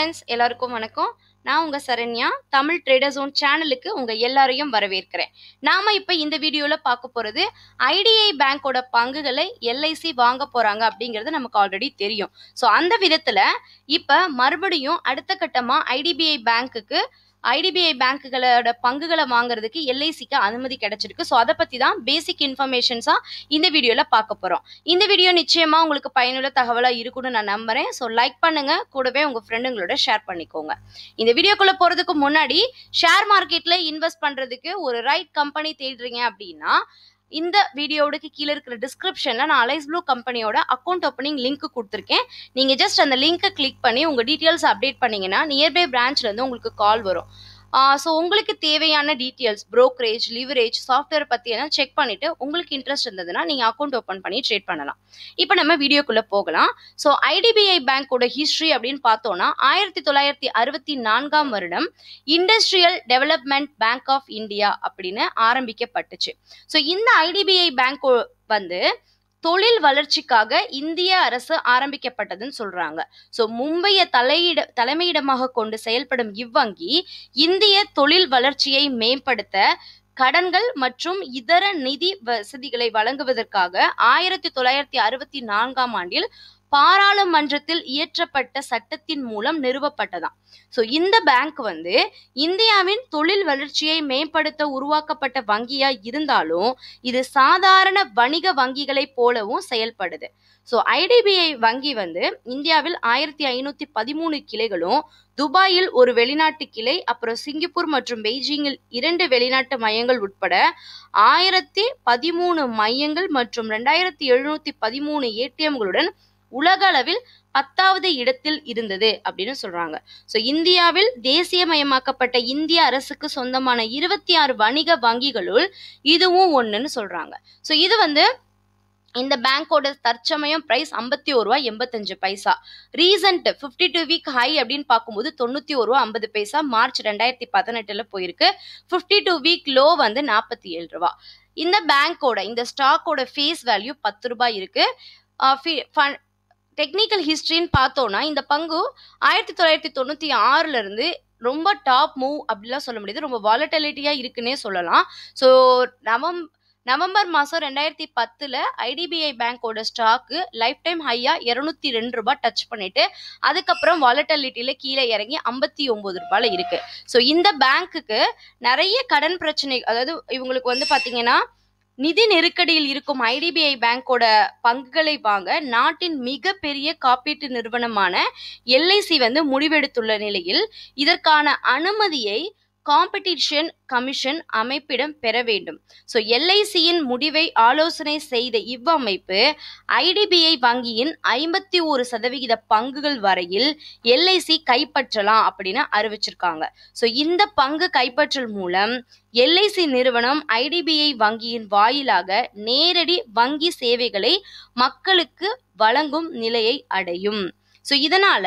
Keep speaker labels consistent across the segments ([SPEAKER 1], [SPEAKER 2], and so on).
[SPEAKER 1] Friends எல்லாருக்கும் வணக்கம் நான் உங்கள் சரண்யா தமிழ் ட்ரேடர் ஜோன் சேனலுக்கு உங்கள் எல்லாரையும் வரவேற்கிறேன் நாம் இப்போ இந்த வீடியோவில் பார்க்க போகிறது ஐடிஐ பேங்க்கோட பங்குகளை எல்ஐசி வாங்க போகிறாங்க அப்படிங்கிறது நமக்கு ஆல்ரெடி தெரியும் ஸோ அந்த விதத்தில் இப்போ மறுபடியும் அடுத்த கட்டமாக ஐடிபிஐ பேங்க்குக்கு ஐடிபிஐ பேங்க்குகளோட பங்குகளை வாங்குறதுக்கு எல்ஐசிக்கு அனுமதி கிடைச்சிருக்கு ஸோ அதை பற்றி தான் பேசிக் இன்ஃபர்மேஷன்ஸாக இந்த வீடியோவில் பார்க்க போகிறோம் இந்த வீடியோ நிச்சயமாக உங்களுக்கு பயனுள்ள தகவலாக இருக்குன்னு நான் நம்புகிறேன் ஸோ லைக் பண்ணுங்கள் கூடவே உங்கள் ஃப்ரெண்டுங்களோட ஷேர் பண்ணிக்கோங்க இந்த வீடியோக்குள்ளே போகிறதுக்கு முன்னாடி ஷேர் மார்க்கெட்டில் இன்வெஸ்ட் பண்ணுறதுக்கு ஒரு ரைட் கம்பெனி தேடுறீங்க அப்படின்னா இந்த வீடியோவுக்கு கீழே இருக்கிற டிஸ்கிரிப்ஷனில் நான் அலைஸ் ப்ளூ கம்பெனியோட அக்கௌண்ட் ஓப்பனிங் லிங்க் கொடுத்துருக்கேன் நீங்கள் ஜஸ்ட் அந்த லிங்க்கை கிளிக் பண்ணி உங்கள் டீட்டெயில்ஸ் அப்டேட் பண்ணிங்கன்னா நியர்பை பிரான்ச்லேருந்து உங்களுக்கு கால் வரும் ஸோ உங்களுக்கு தேவையான டீட்டெயில்ஸ் ப்ரோக்கரேஜ் லிவரேஜ் சாஃப்ட்வேர் பற்றி எல்லாம் செக் பண்ணிவிட்டு உங்களுக்கு இன்ட்ரெஸ்ட் இருந்ததுன்னா நீங்கள் அக்கௌண்ட் ஓப்பன் பண்ணி ட்ரேட் பண்ணலாம் இப்போ நம்ம வீடியோக்குள்ளே போகலாம் ஸோ ஐடிபிஐ பேங்கோட ஹிஸ்ட்ரி அப்படின்னு பார்த்தோன்னா ஆயிரத்தி தொள்ளாயிரத்தி அறுபத்தி நான்காம் வருடம் industrial development bank of India அப்படின்னு ஆரம்பிக்கப்பட்டுச்சு ஸோ இந்த ஐடிபிஐ பேங்க் வந்து தொழில் வளர்ச்சிக்காக இந்திய அரசு ஆரம்பிக்கப்பட்டதுன்னு சொல்றாங்க ஸோ மும்பையை தலையிட தலைமையிடமாக கொண்டு செயல்படும் இவ்வங்கி இந்திய தொழில் வளர்ச்சியை மேம்படுத்த கடன்கள் மற்றும் இதர நிதி வசதிகளை வழங்குவதற்காக ஆயிரத்தி தொள்ளாயிரத்தி அறுபத்தி நான்காம் ஆண்டில் பாராளுமன்றத்தில் இயற்றப்பட்ட சட்டத்தின் மூலம் நிறுவப்பட்டதாம் ஸோ இந்த பேங்க் வந்து இந்தியாவின் தொழில் வளர்ச்சியை மேம்படுத்த உருவாக்கப்பட்ட வங்கியா இருந்தாலும் இது சாதாரண வணிக வங்கிகளை போலவும் செயல்படுது ஸோ ஐடிபிஐ வங்கி வந்து இந்தியாவில் ஆயிரத்தி ஐநூத்தி பதிமூணு கிளைகளும் துபாயில் ஒரு வெளிநாட்டு கிளை அப்புறம் சிங்கப்பூர் மற்றும் பெய்ஜிங்கில் இரண்டு வெளிநாட்டு மையங்கள் உட்பட ஆயிரத்தி பதிமூணு மையங்கள் மற்றும் ரெண்டாயிரத்தி எழுநூத்தி பதிமூணு ஏடிஎம்களுடன் உலக அளவில் பத்தாவது இடத்தில் இருந்தது அப்படின்னு சொல்றாங்க ஸோ இந்தியாவில் தேசியமயமாக்கப்பட்ட இந்திய அரசுக்கு சொந்தமான இருபத்தி ஆறு வணிக வங்கிகளுள் இதுவும் ஒன்றுன்னு சொல்றாங்க ஸோ இது வந்து இந்த பேங்கோட தற்சமயம் பிரைஸ் ஐம்பத்தி ஒரு ரூபா எண்பத்தஞ்சு paisa recent fifty two week high அப்படின்னு பார்க்கும்போது தொண்ணூற்றி ஒரு ரூபா ஐம்பது பைசா மார்ச் ரெண்டாயிரத்தி பதினெட்டில் போயிருக்கு ஃபிஃப்டி டூ வீக் லோ வந்து நாற்பத்தி ஏழு ரூபா இந்த பேங்கோட இந்த ஸ்டாக்கோட ஃபேஸ் வேல்யூ பத்து ரூபாய் இருக்கு டெக்னிக்கல் ஹிஸ்ட்ரின்னு பார்த்தோன்னா இந்த பங்கு ஆயிரத்தி தொள்ளாயிரத்தி தொண்ணூற்றி ஆறுலேருந்து ரொம்ப டாப் மூவ் அப்படிலாம் சொல்ல முடியாது ரொம்ப வாலட்டிலிட்டியாக இருக்குன்னே சொல்லலாம் ஸோ நவம் நவம்பர் மாதம் ரெண்டாயிரத்தி பத்தில் ஐடிபிஐ பேங்கோட ஸ்டாக்கு லைஃப் டைம் ஹையாக இரநூத்தி ரெண்டு ரூபாய் டச் பண்ணிட்டு அதுக்கப்புறம் வாலட்டலிட்டியில் கீழே இறங்கி ஐம்பத்தி ஒம்பது ரூபாயில் இருக்குது ஸோ இந்த பேங்க்குக்கு நிறைய கடன் பிரச்சனை அதாவது இவங்களுக்கு வந்து பார்த்தீங்கன்னா நிதி நெருக்கடியில் இருக்கும் ஐடிபிஐ பேங்கோட பங்குகளை வாங்க நாட்டின் மிகப்பெரிய காப்பீட்டு நிறுவனமான எல்ஐசி வந்து முடிவெடுத்துள்ள நிலையில் இதற்கான அனுமதியை காம்படிஷன் கமிஷன் அமைப்பிடம் பெற வேண்டும் ஸோ எல்ஐசியின் முடிவை ஆலோசனை செய்த இவ்வமைப்பு ஐடிபிஐ வங்கியின் ஐம்பத்தி ஒரு சதவிகித பங்குகள் வரையில் எல்ஐசி கைப்பற்றலாம் அப்படின்னு அறிவிச்சிருக்காங்க ஸோ இந்த பங்கு கைப்பற்றல் மூலம் எல்ஐசி நிறுவனம் ஐடிபிஐ வங்கியின் வாயிலாக நேரடி வங்கி சேவைகளை மக்களுக்கு வழங்கும் நிலையை அடையும் ஸோ இதனால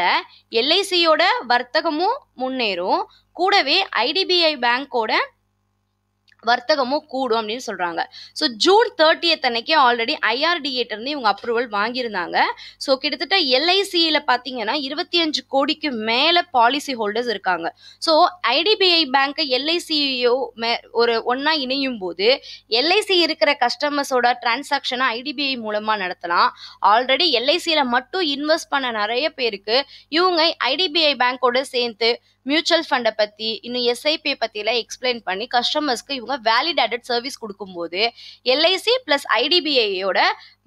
[SPEAKER 1] எல்ஐசியோட வர்த்தகமும் முன்னேறும் கூடவே ஐடிபிஐ பேங்க்கோட வர்த்தகமும் கூடும் அப்படின்னு சொல்கிறாங்க ஸோ ஜூன் தேர்ட்டியத் அன்னைக்கே ஆல்ரெடி ஐஆர்டிஏட்டர்ந்து இவங்க அப்ரூவல் வாங்கியிருந்தாங்க ஸோ கிட்டத்தட்ட எல்ஐசியில் பார்த்தீங்கன்னா இருபத்தி அஞ்சு கோடிக்கு மேலே பாலிசி ஹோல்டர்ஸ் இருக்காங்க ஸோ ஐடிபிஐ பேங்க்கை எல்ஐசியோ மே ஒரு ஒன்றா இணையும் போது எல்ஐசி இருக்கிற கஸ்டமர்ஸோட டிரான்சாக்ஷனை ஐடிபிஐ மூலமாக நடத்தலாம் ஆல்ரெடி எல்ஐசியில் மட்டும் இன்வெஸ்ட் பண்ண நிறைய பேருக்கு இவங்க ஐடிபிஐ பேங்க்கோடு சேர்ந்து மியூச்சுவல் ஃபண்டை பற்றி இன்னும் எஸ்ஐபியை பற்றிலாம் எக்ஸ்பிளைன் பண்ணி கஸ்டமர்ஸ்க்கு இவங்க அவங்க வேலிட் அடட் சர்வீஸ் கொடுக்கும்போது எல்ஐசி பிளஸ் ஐடிபிஐயோட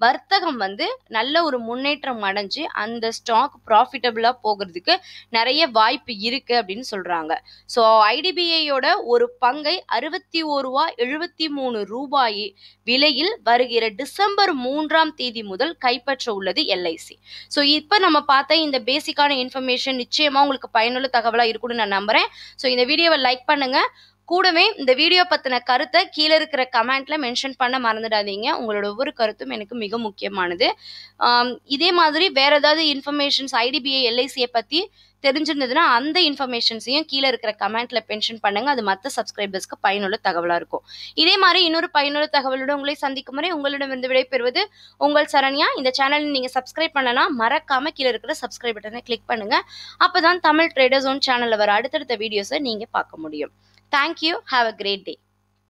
[SPEAKER 1] வர்த்தகம் வந்து நல்ல ஒரு முன்னேற்றம் அடைஞ்சு அந்த ஸ்டாக் ப்ராஃபிட்டபிளாக போகிறதுக்கு நிறைய வாய்ப்பு இருக்குது அப்படின்னு சொல்கிறாங்க ஸோ ஐடிபிஐயோட ஒரு பங்கை அறுபத்தி ஒரு எழுபத்தி மூணு ரூபாய் விலையில் வருகிற டிசம்பர் மூன்றாம் தேதி முதல் கைப்பற்ற உள்ளது எல்ஐசி ஸோ இப்போ நம்ம பார்த்த இந்த பேசிக்கான இன்ஃபர்மேஷன் நிச்சயமாக உங்களுக்கு பயனுள்ள தகவலாக இருக்கும்னு நான் நம்புகிறேன் ஸோ இந்த வீடியோவை லைக் பண்ணுங்கள் கூடவே இந்த வீடியோ பற்றின கருத்தை கீழே இருக்கிற கமெண்ட்டில் மென்ஷன் பண்ண மறந்துடாதீங்க உங்களோட ஒவ்வொரு கருத்தும் எனக்கு மிக முக்கியமானது இதே மாதிரி வேறு ஏதாவது இன்ஃபர்மேஷன்ஸ் ஐடிபிஐ எல்ஐசியை பற்றி தெரிஞ்சிருந்ததுன்னா அந்த இன்ஃபர்மேஷன்ஸையும் கீழே இருக்கிற கமெண்ட்ல மென்ஷன் பண்ணுங்க அது மற்ற சப்ஸ்கிரைபர்ஸ்க்கு பயனுள்ள தகவலாக இருக்கும் இதே மாதிரி இன்னொரு பயனுள்ள தகவலோட உங்களை சந்திக்கும் வரை உங்களிடமிருந்து விடைபெறுவது உங்கள் சரண்யா இந்த சேனலை நீங்க சப்ஸ்கிரைப் பண்ணலாம் மறக்காம கீழே இருக்கிற சப்ஸ்கிரைப் பட்டனை கிளிக் பண்ணுங்க அப்பதான் தமிழ் ட்ரேடர்ஸ் ஓன் சேனல்ல வர அடுத்தடுத்த வீடியோஸை நீங்க பார்க்க முடியும் Thank you. Have a great day.